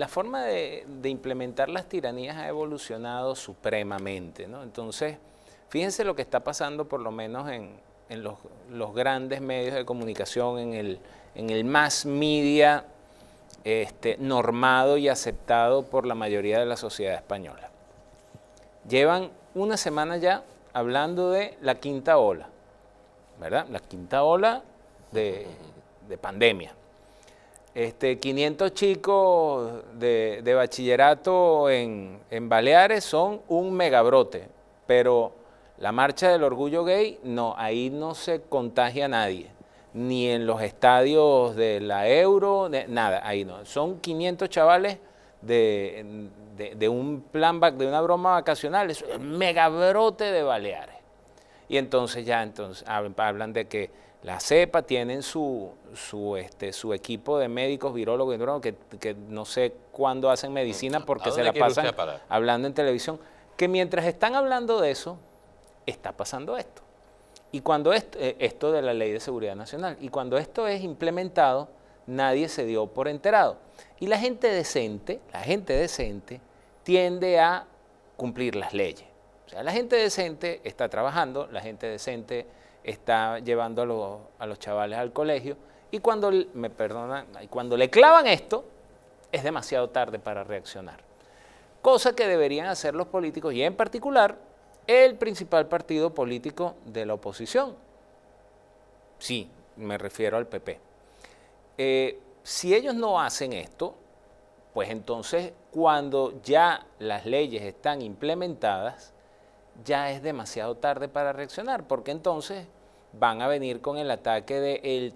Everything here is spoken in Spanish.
La forma de, implementar las tiranías ha evolucionado supremamente, ¿no? Entonces, fíjense lo que está pasando por lo menos en, los, grandes medios de comunicación, en el, más mass media este, normado y aceptado por la mayoría de la sociedad española. Llevan una semana ya hablando de la quinta ola, ¿verdad? La quinta ola de pandemia. Este, 500 chicos de, bachillerato en, Baleares son un megabrote, pero la marcha del orgullo gay, no, ahí no se contagia a nadie, ni en los estadios de la Euro, nada, ahí no. Son 500 chavales de, un plan, de una broma vacacional, es un megabrote de Baleares. Y entonces ya entonces hablan de que la cepa tienen su, su, este, su equipo de médicos, virólogos, que, que no sé cuándo hacen medicina mm, porque se la pasan hablando en televisión. Que mientras están hablando de eso, está pasando esto. Y cuando esto, eh, esto de la Ley de Seguridad Nacional, y cuando esto es implementado, nadie se dio por enterado. Y la gente decente, la gente decente, tiende a cumplir las leyes la gente decente está trabajando, la gente decente está llevando a los, chavales al colegio y cuando, me perdonan, cuando le clavan esto, es demasiado tarde para reaccionar. Cosa que deberían hacer los políticos y en particular el principal partido político de la oposición. Sí, me refiero al PP. Eh, si ellos no hacen esto, pues entonces cuando ya las leyes están implementadas, ya es demasiado tarde para reaccionar, porque entonces van a venir con el ataque de el